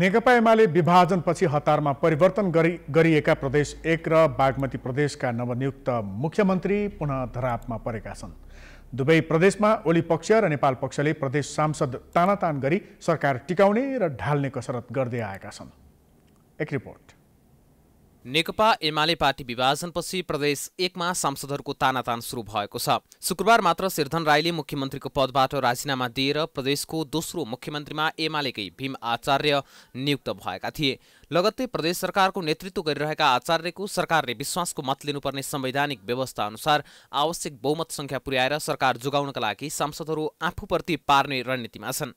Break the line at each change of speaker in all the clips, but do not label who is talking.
नेकपा एमाले विभाजनपछि हतारमा परिवर्तन गरी गरिएका प्रदेश एक र बागमती प्रदेशका नवनियुक्त मुख्यमन्त्री पुनः धरापमा परेका छन् दुवै प्रदेशमा ओली पक्ष र नेपाल पक्षले प्रदेश सांसद तानातान गरी सरकार टिकाउने र ढाल्ने कसरत गर्दै आएका छन् एक रिपोर्ट
नेकपा एमाले पार्टी विभाजनपछि प्रदेश एकमा सांसदहरूको तानातान सुरु भएको छ शुक्रबार मात्र श्रीधन राईले मुख्यमन्त्रीको पदबाट राजीनामा दिएर प्रदेशको दोस्रो मुख्यमन्त्रीमा एमालेकै भीम आचार्य नियुक्त भएका थिए लगत्तै प्रदेश सरकारको नेतृत्व गरिरहेका आचार्यको सरकारले विश्वासको मत लिनुपर्ने संवैधानिक व्यवस्था अनुसार आवश्यक बहुमत संख्या पुर्याएर सरकार जोगाउनका लागि सांसदहरू आफूप्रति पार्ने रणनीतिमा छन्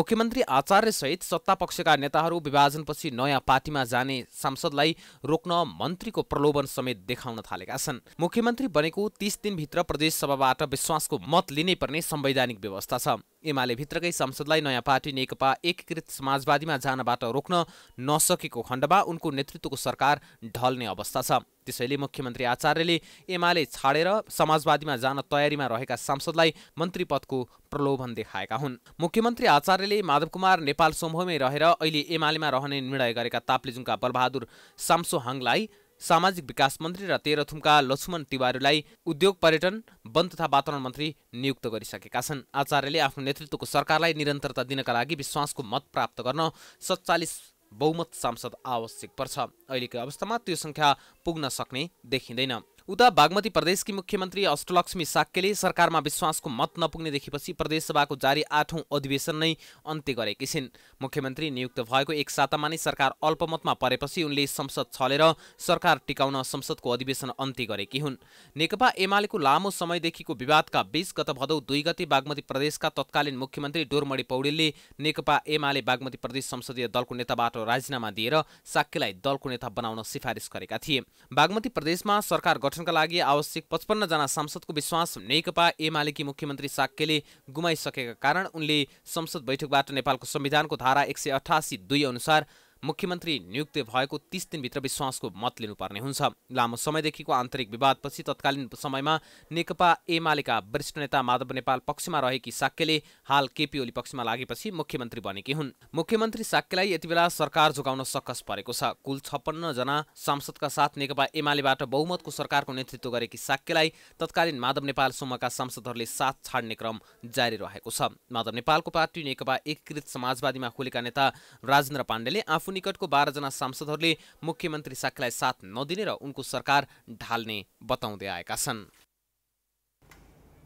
मुख्यमन्त्री आचार्यसहित सत्ता पक्षका नेताहरू विभाजनपछि नयाँ पार्टीमा जाने सांसदलाई रोक्न रोक्न मन्त्रीको प्रलोभन समेत देखाउन थालेका छन् मुख्यमन्त्री बनेको तीस दिनभित्र प्रदेशसभाबाट विश्वासको मत लिनै पर्ने संवैधानिक व्यवस्था छ एमाले भित्रकै संसदलाई नयाँ पार्टी नेकपा एकीकृत समाजवादीमा जानबाट रोक्न नसकेको खण्डमा उनको नेतृत्वको सरकार ढल्ने अवस्था छ त्यसैले मुख्यमन्त्री आचार्यले एमाले छाडेर समाजवादीमा जान तयारीमा रहेका सांसदलाई मन्त्री पदको प्रलोभन देखाएका हुन् मुख्यमन्त्री आचार्यले माधव कुमार नेपाल समूहमै रहेर अहिले एमालेमा रहने निर्णय गरेका ताप्लेजुङका बलबहादुर सामसोहाङलाई सामाजिक विकास मन्त्री र तेह्रथुमका लक्ष्मण तिवारीलाई उद्योग पर्यटन वन तथा वातावरण मन्त्री नियुक्त गरिसकेका छन् आचार्यले आफ्नो नेतृत्वको सरकारलाई निरन्तरता दिनका लागि विश्वासको मत प्राप्त गर्न सत्तालिस बहुमत सांसद आवश्यक पर्छ अहिलेको अवस्थामा त्यो सङ्ख्या पुग्न सक्ने देखिँदैन उता बागमती प्रदेशकी मुख्यमन्त्री अष्टलक्ष्मी साक्यले सरकारमा विश्वासको मत नपुग्ने देखेपछि प्रदेशसभाको जारी आठौँ अधिवेशन नै अन्त्य गरेकी छिन् मुख्यमन्त्री नियुक्त भएको एक सातामा नै सरकार अल्पमतमा परेपछि उनले संसद छलेर सरकार टिकाउन संसदको अधिवेशन अन्त्य गरेकी हुन् नेकपा एमालेको लामो समयदेखिको विवादका बीच गत भदौ दुई गते बागमती प्रदेशका तत्कालीन मुख्यमन्त्री डोरमणी पौडेलले नेकपा एमाले बागमती प्रदेश संसदीय दलको नेताबाट राजीनामा दिएर साक्यलाई दलको नेता बनाउन सिफारिस गरेका थिए बागमती प्रदेशमा सरकार गठनका लागि आवश्यक पचपन्नजना सांसदको विश्वास नेकपा एमालेकी मुख्यमन्त्री साक्यले गुमाइसकेका कारण उनले संसद बैठकबाट नेपालको संविधानको धारा एक सय अठासी दुई अनुसार मुख्यमन्त्री नियुक्त भएको तिस दिनभित्र विश्वासको मत लिनुपर्ने हुन्छ लामो समयदेखिको आन्तरिक विवादपछि तत्कालीन समयमा नेकपा एमालेका वरिष्ठ नेता माधव नेपाल पक्षमा रहेकी साक्यले हाल केपी ओली पक्षमा लागेपछि मुख्यमन्त्री बनेकी हुन् मुख्यमन्त्री साक्यलाई यतिबेला सरकार जोगाउन सकस परेको छ कुल जना सांसदका साथ नेकपा एमालेबाट बहुमतको सरकारको नेतृत्व गरेकी साक्यलाई तत्कालीन माधव नेपाल समूहका सांसदहरूले साथ छाड्ने क्रम जारी रहेको छ माधव नेपालको पार्टी नेकपा एकीकृत समाजवादीमा खोलेका नेता राजेन्द्र पाण्डेले आफू आफू बाह्रजना सांसदहरूले मुख्यमन्त्री साक्यलाई साथ नदिने र उनको सरकार ढाल्ने बताउँदै आएका छन्